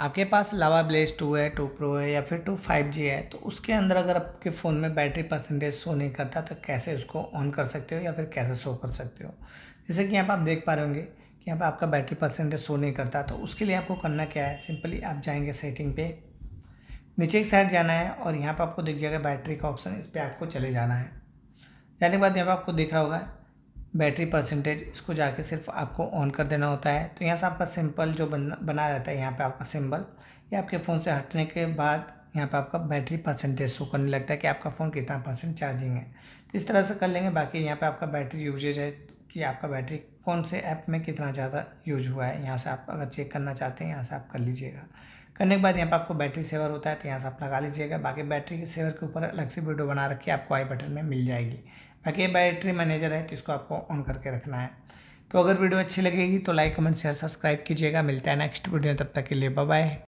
आपके पास Lava Blaze two है टू प्रो है या फिर टू फाइव जी है तो उसके अंदर अगर आपके फ़ोन में बैटरी परसेंटेज शो नहीं करता तो कैसे उसको ऑन कर सकते हो या फिर कैसे शो कर सकते हो जैसे कि यहाँ पर आप देख पा रहे होंगे कि यहाँ पर आपका बैटरी परसेंटेज शो नहीं करता तो उसके लिए आपको करना क्या है सिंपली आप जाएंगे सेटिंग पे नीचे की साइड जाना है और यहाँ पर आपको दिख जाएगा बैटरी का ऑप्शन इस पर आपको चले जाना है जाने के बाद यहाँ पर आपको दिख रहा होगा बैटरी परसेंटेज इसको जाके सिर्फ आपको ऑन कर देना होता है तो यहाँ से आपका सिंपल जो बना बना रहता है यहाँ पे आपका सिंबल ये आपके फ़ोन से हटने के बाद यहाँ पे आपका बैटरी परसेंटेज शो करने लगता है कि आपका फ़ोन कितना परसेंट चार्जिंग है तो इस तरह से कर लेंगे बाकी यहाँ पे आपका बैटरी यूजेज है कि आपका बैटरी कौन से ऐप में कितना ज़्यादा यूज हुआ है यहाँ से आप अगर चेक करना चाहते हैं यहाँ से आप कर लीजिएगा करने के बाद यहाँ पर आपको बैटरी सेवर होता है तो यहाँ से आप लगा लीजिएगा बाकी बैटरी के सेवर के ऊपर अलग से वीडियो बना रखी आपको आई बटन में मिल जाएगी बाकी बैटरी मैनेजर है तो इसको आपको ऑन करके रखना है तो अगर वीडियो अच्छी लगेगी तो लाइक कमेंट शेयर सब्सक्राइब कीजिएगा मिलता है नेक्स्ट वीडियो तब तक के लिए बाय